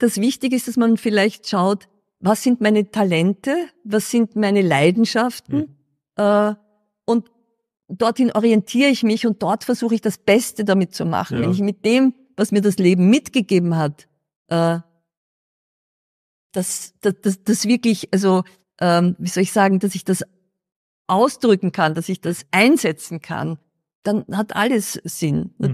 das wichtig ist, dass man vielleicht schaut, was sind meine Talente, was sind meine Leidenschaften mhm. äh, und dorthin orientiere ich mich und dort versuche ich das Beste damit zu machen. Ja. Wenn ich mit dem, was mir das Leben mitgegeben hat, äh, das, das, das, das wirklich, also ähm, wie soll ich sagen, dass ich das ausdrücken kann, dass ich das einsetzen kann, dann hat alles Sinn. Mhm.